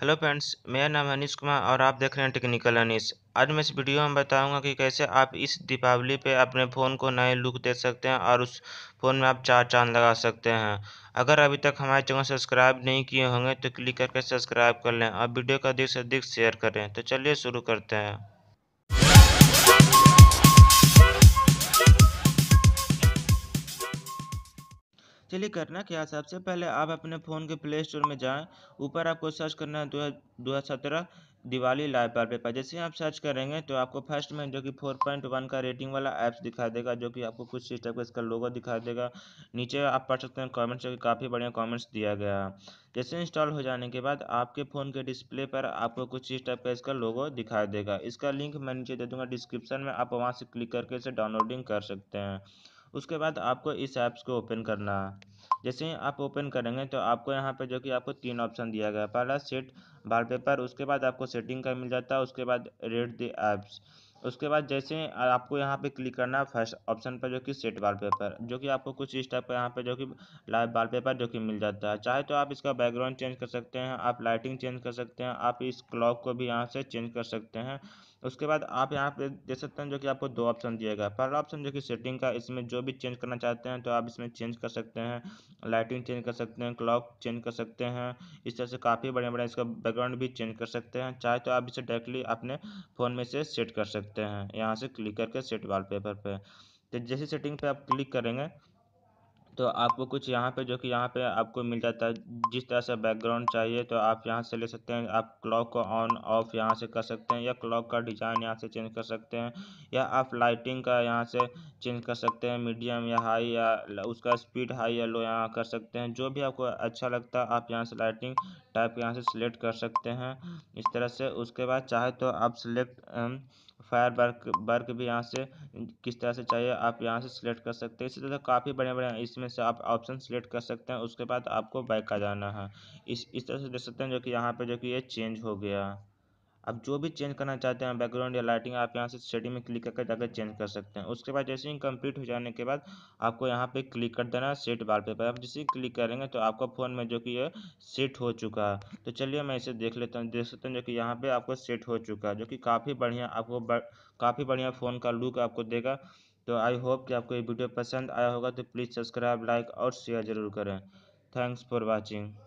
hello friends मेरा नाम है अनिश कुमार और आप देख रहे हैं टेक्निकल अनिश आज मैं इस वीडियो में बताऊंगा कि कैसे आप इस दीपावली पे अपने फ़ोन को नए लुक दे सकते हैं और उस फ़ोन में आप चार चांद लगा सकते हैं अगर अभी तक हमारे चैनल सब्सक्राइब नहीं किए होंगे तो क्लिक करके सब्सक्राइब कर लें और वीडियो को अधिक से अधिक शेयर करें तो चलिए शुरू करते हैं चलिए करना क्या सबसे पहले आप अपने फ़ोन के प्ले स्टोर में जाएँ ऊपर आपको सर्च करना है दो हज़ार सत्रह दिवाली लाइव पेपर जैसे आप सर्च करेंगे तो आपको फर्स्ट में जो कि फोर पॉइंट वन का रेटिंग वाला ऐप्स दिखा देगा जो कि आपको कुछ इस टाइप का इसका लोगो दिखा देगा नीचे आप पढ़ सकते हैं कमेंट्स जो कि काफ़ी बढ़िया कमेंट्स दिया गया जैसे इंस्टॉल हो जाने के बाद आपके फ़ोन के डिस्प्ले पर आपको कुछ इस टाइप का इसका लोगो दिखाई देगा इसका लिंक मैं नीचे दे दूँगा डिस्क्रिप्शन में आप वहाँ से क्लिक करके इसे डाउनलोडिंग कर सकते हैं उसके बाद आपको इस ऐप्स को ओपन करना है जैसे ही आप ओपन करेंगे तो आपको यहाँ पे जो कि आपको तीन ऑप्शन दिया गया पहला सेट वॉलपेपर उसके बाद आपको सेटिंग का मिल जाता है उसके बाद रेड द ऐप्स उसके बाद जैसे आपको यहाँ पे क्लिक करना है फर्स्ट ऑप्शन पर जो कि सेट वॉलपेपर जो कि आपको कुछ इस टाइप का यहाँ पे जो कि लाइव वॉलपेपर जो कि मिल जाता है चाहे तो आप इसका बैकग्राउंड चेंज कर सकते हैं आप लाइटिंग चेंज कर सकते हैं आप इस क्लॉक को भी यहाँ से चेंज कर सकते हैं उसके बाद आप यहाँ पे देख सकते हैं जो कि आपको दो ऑप्शन दिएगा पहला ऑप्शन जो कि सेटिंग का इसमें जो भी चेंज करना चाहते हैं तो आप इसमें चेंज कर सकते हैं लाइटिंग चेंज कर सकते हैं क्लॉक चेंज कर सकते हैं इस तरह से काफ़ी बड़े बड़े इसका बैकग्राउंड भी चेंज कर सकते हैं चाहे तो आप इसे डायरेक्टली अपने फ़ोन में से सेट कर सकते हैं यहाँ से क्लिक करके सेट वाल पे तो जैसे सेटिंग पे आप क्लिक करेंगे तो आपको कुछ यहाँ पे जो कि यहाँ पे आपको मिल जाता है जिस तरह से बैकग्राउंड चाहिए तो आप यहाँ से ले सकते हैं आप क्लॉक को ऑन ऑफ यहाँ से कर सकते हैं या क्लॉक का डिज़ाइन यहाँ से चेंज कर सकते हैं या आप लाइटिंग का यहाँ से चेंज कर सकते हैं मीडियम या हाई या उसका स्पीड हाई या लो यहाँ कर सकते हैं जो भी आपको अच्छा लगता है आप यहाँ से लाइटिंग टाइप यहाँ से सिलेक्ट कर सकते हैं इस तरह से उसके बाद चाहे तो आप सिलेक्ट फायर वर्क वर्क भी यहाँ से किस तरह से चाहिए आप यहाँ से सिलेक्ट कर सकते हैं इसी तरह काफ़ी बड़े बड़े इसमें से आप ऑप्शन सिलेक्ट कर सकते हैं उसके बाद आपको बैक आ जाना है इस इस तरह से देख सकते हैं जो कि यहाँ पे जो कि ये चेंज हो गया आप जो भी चेंज करना चाहते हैं बैकग्राउंड या लाइटिंग आप यहाँ से सेटिंग में क्लिक करके जाकर चेंज कर सकते हैं उसके बाद जैसे ही कंप्लीट हो जाने के बाद आपको यहाँ पे क्लिक कर देना है सेट बार पेपर आप जैसे ही क्लिक करेंगे तो आपका फ़ोन में जो कि ये सेट हो चुका है तो चलिए मैं इसे देख लेता हूँ देख सकते हैं जो कि यहाँ पर आपको सेट हो चुका है जो कि काफ़ी बढ़िया आपको काफ़ी बढ़िया फ़ोन का लुक आपको देगा तो आई होप कि आपको ये वीडियो पसंद आया होगा तो प्लीज़ सब्सक्राइब लाइक और शेयर ज़रूर करें थैंक्स फॉर वॉचिंग